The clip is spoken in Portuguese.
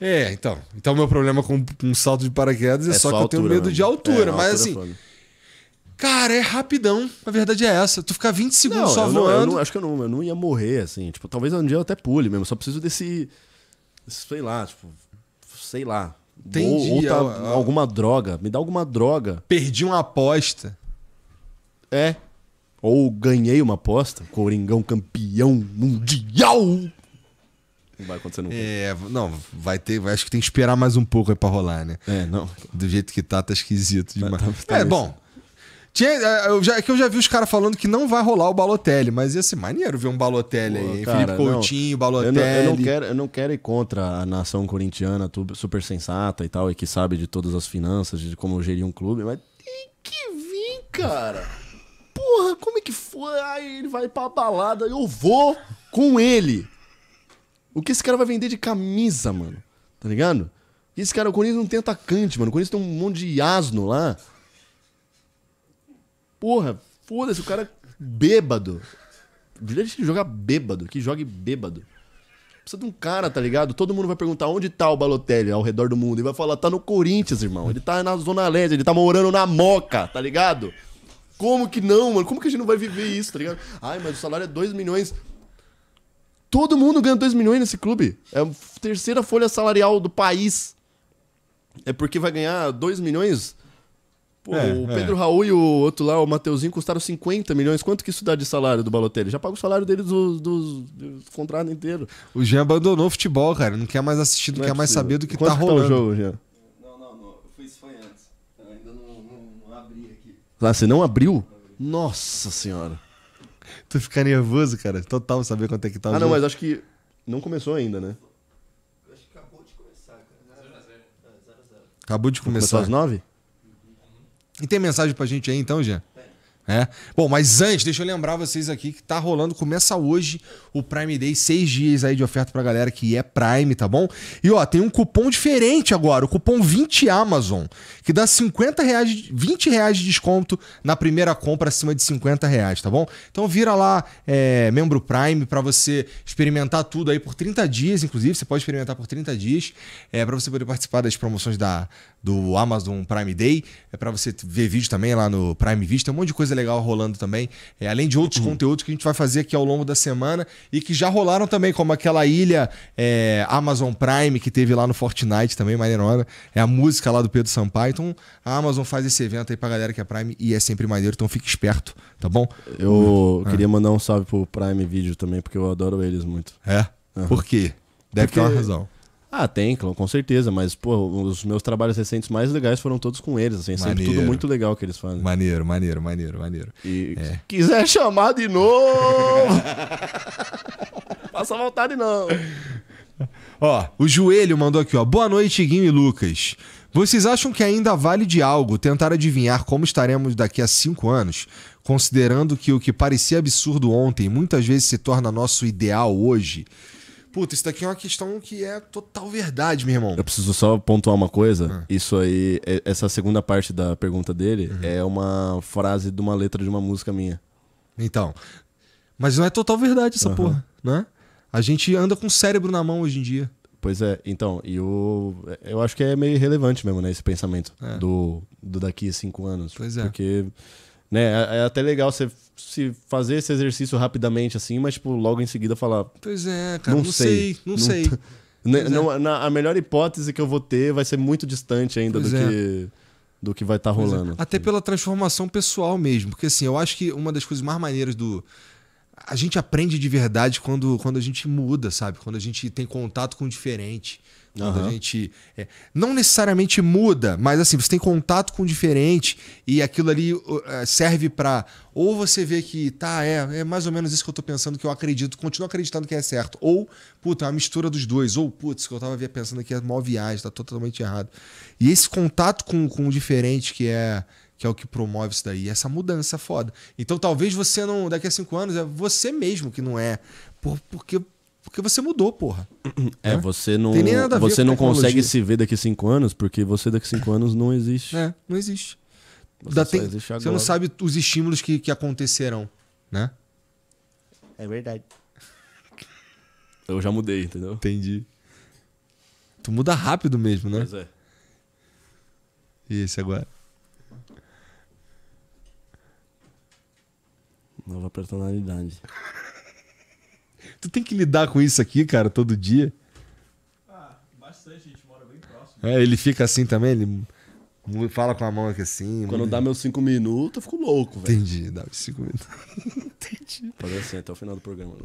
É, então. Então, meu problema com um salto de paraquedas é, é só, só, que eu tenho medo mesmo. Né? de altura. É, mas é assim. Foda. Cara, é rapidão. A verdade é essa. Tu ficar 20 segundos não, só eu voando. Não, eu não, acho que eu não, eu não ia morrer, assim. Tipo, talvez um dia eu até pule mesmo. Só preciso desse. sei lá, tipo. Sei lá. Ou, tá alguma droga. Me dá alguma droga. Perdi uma aposta. É. Ou ganhei uma aposta. Coringão campeão mundial. Não vai acontecer nunca. É, não, vai ter. Acho que tem que esperar mais um pouco aí pra rolar, né? É, não. Do jeito que tá, tá esquisito tá, demais. Tá, tá, tá é, isso. bom. Tinha, é, eu já, é que eu já vi os caras falando que não vai rolar o Balotelli, mas ia ser maneiro ver um Balotelli aí. Felipe Coutinho, não, Balotelli. Eu não, eu não, quero, eu não quero ir contra a nação corintiana, super sensata e tal, e que sabe de todas as finanças, de como gerir um clube, mas tem que vir, cara. Porra, como é que foi? ele vai pra balada, eu vou com ele. O que esse cara vai vender de camisa, mano? Tá ligado? Esse cara, o Corinthians não tem atacante, mano. O Corinthians tem um monte de asno lá. Porra, foda-se, o cara bêbado. Deixa ele jogar bêbado, que jogue bêbado. Precisa de um cara, tá ligado? Todo mundo vai perguntar onde tá o Balotelli ao redor do mundo. E vai falar, tá no Corinthians, irmão. Ele tá na Zona Leste, ele tá morando na Moca, tá ligado? Como que não, mano? Como que a gente não vai viver isso, tá ligado? Ai, mas o salário é 2 milhões. Todo mundo ganha 2 milhões nesse clube. É a terceira folha salarial do país. É porque vai ganhar 2 milhões. Pô, é, o Pedro é. Raul e o outro lá, o Mateuzinho, custaram 50 milhões. Quanto que isso dá de salário do Balotelli? Já paga o salário dele do, do, do contrato inteiro. O Jean abandonou o futebol, cara. Não quer mais assistir, não, não é quer possível. mais saber do que Quanto tá que rolando. Tá o jogo, Jean? Não, não, não. Isso foi antes. Eu ainda não, não, não abri aqui. Ah, você não abriu? Nossa senhora. tu fica nervoso, cara. Total saber quanto é que tá. Ah, não, mas acho que não começou ainda, né? Acho que acabou de começar, cara. Zero, acabou de começar. Começou às nove? Uhum. E tem mensagem pra gente aí então, Jean? É. Bom, mas antes, deixa eu lembrar vocês aqui que tá rolando, começa hoje o Prime Day, seis dias aí de oferta pra galera que é Prime, tá bom? E ó, tem um cupom diferente agora, o cupom 20Amazon, que dá 50 reais, 20 reais de desconto na primeira compra acima de 50 reais, tá bom? Então vira lá é, membro Prime para você experimentar tudo aí por 30 dias, inclusive, você pode experimentar por 30 dias, é, para você poder participar das promoções da, do Amazon Prime Day, é para você ver vídeo também lá no Prime Vista, tem um monte de coisa legal rolando também, é, além de outros uhum. conteúdos que a gente vai fazer aqui ao longo da semana e que já rolaram também, como aquela ilha é, Amazon Prime que teve lá no Fortnite também, maneirona. É a música lá do Pedro Sampaio. Então a Amazon faz esse evento aí pra galera que é Prime e é sempre maneiro, então fique esperto, tá bom? Eu uhum. queria ah. mandar um salve pro Prime Video também, porque eu adoro eles muito. É? Uhum. Por quê? Deve porque... ter uma razão. Ah, tem, com certeza, mas pô, os meus trabalhos recentes mais legais foram todos com eles, assim, maneiro. É sempre tudo muito legal que eles fazem. Maneiro, maneiro, maneiro, maneiro. E é. quiser chamar de novo, passa vontade não. Ó, o Joelho mandou aqui, ó. Boa noite, Guinho e Lucas. Vocês acham que ainda vale de algo tentar adivinhar como estaremos daqui a cinco anos, considerando que o que parecia absurdo ontem muitas vezes se torna nosso ideal hoje? Puta, isso daqui é uma questão que é total verdade, meu irmão. Eu preciso só pontuar uma coisa. Ah. Isso aí, é, essa segunda parte da pergunta dele uhum. é uma frase de uma letra de uma música minha. Então. Mas não é total verdade essa uhum. porra, né? A gente anda com o cérebro na mão hoje em dia. Pois é, então, e eu, eu acho que é meio irrelevante mesmo, né, esse pensamento é. do, do daqui a cinco anos. Pois é. Porque né? É, é até legal você se fazer esse exercício rapidamente assim, mas tipo, logo em seguida falar. Pois é, cara, não, não sei, sei, não sei. Não, né, é. não, na, a melhor hipótese que eu vou ter vai ser muito distante ainda pois do é. que do que vai estar tá é. rolando. É. Até pela transformação pessoal mesmo, porque assim, eu acho que uma das coisas mais maneiras do a gente aprende de verdade quando, quando a gente muda, sabe? Quando a gente tem contato com o diferente. Quando a gente. É, não necessariamente muda, mas assim, você tem contato com o diferente e aquilo ali é, serve para. Ou você vê que, tá, é, é mais ou menos isso que eu tô pensando, que eu acredito, continuo acreditando que é certo. Ou, puta, é uma mistura dos dois. Ou, putz, que eu tava pensando que é uma viagem, tá totalmente errado. E esse contato com, com o diferente que é. Que é o que promove isso daí, essa mudança é foda. Então talvez você não, daqui a cinco anos, é você mesmo que não é. Por, porque porque você mudou, porra. É, é? você não. você não consegue se ver daqui cinco anos, porque você daqui cinco anos não existe. É, não existe. Você, tem, existe você não sabe os estímulos que, que acontecerão, né? É verdade. Eu já mudei, entendeu? Entendi. Tu muda rápido mesmo, né? Pois é. E esse agora? Nova personalidade tu tem que lidar com isso aqui, cara, todo dia. Ah, bastante, a gente mora bem próximo. É, ele fica assim também, ele fala com a mão aqui assim. Quando dá meus cinco minutos, eu fico louco, velho. Entendi, dá os cinco minutos. Entendi. Fazer assim até o final do programa. Né?